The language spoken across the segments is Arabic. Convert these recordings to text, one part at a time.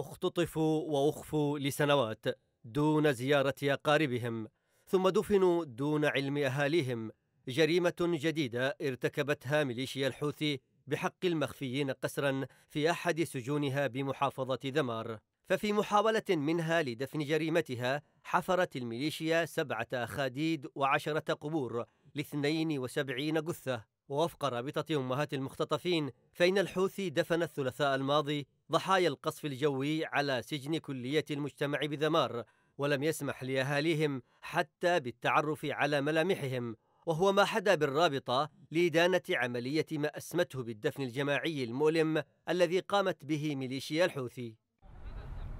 اختطفوا واخفوا لسنوات دون زياره اقاربهم ثم دفنوا دون علم اهاليهم جريمه جديده ارتكبتها ميليشيا الحوثي بحق المخفيين قسرا في احد سجونها بمحافظه ذمار ففي محاولة منها لدفن جريمتها حفرت الميليشيا سبعة أخاديد وعشرة قبور لاثنين وسبعين جثة ووفق رابطة أمهات المختطفين فإن الحوثي دفن الثلاثاء الماضي ضحايا القصف الجوي على سجن كلية المجتمع بذمار ولم يسمح لأهاليهم حتى بالتعرف على ملامحهم وهو ما حدا بالرابطة لإدانة عملية ما أسمته بالدفن الجماعي المؤلم الذي قامت به ميليشيا الحوثي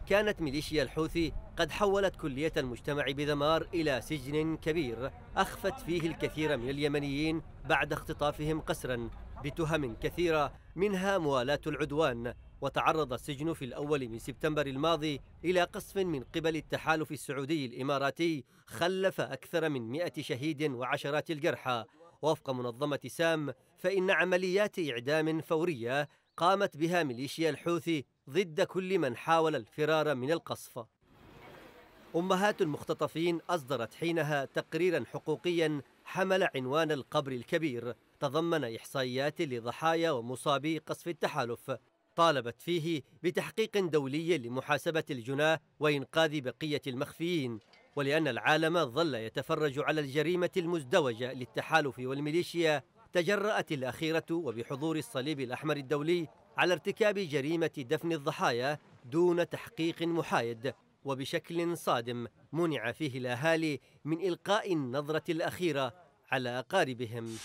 كانت ميليشيا الحوثي قد حولت كلية المجتمع بذمار إلى سجن كبير أخفت فيه الكثير من اليمنيين بعد اختطافهم قسرا بتهم كثيرة منها موالاة العدوان وتعرض السجن في الأول من سبتمبر الماضي إلى قصف من قبل التحالف السعودي الإماراتي خلف أكثر من مئة شهيد وعشرات الجرحى وفق منظمة سام فإن عمليات إعدام فورية قامت بها ميليشيا الحوثي ضد كل من حاول الفرار من القصف أمهات المختطفين أصدرت حينها تقريرا حقوقيا حمل عنوان القبر الكبير تضمن إحصائيات لضحايا ومصابي قصف التحالف طالبت فيه بتحقيق دولي لمحاسبة الجناه وإنقاذ بقية المخفيين ولأن العالم ظل يتفرج على الجريمة المزدوجة للتحالف والميليشيا تجرأت الأخيرة وبحضور الصليب الأحمر الدولي على ارتكاب جريمة دفن الضحايا دون تحقيق محايد وبشكل صادم منع فيه الأهالي من إلقاء النظرة الأخيرة على أقاربهم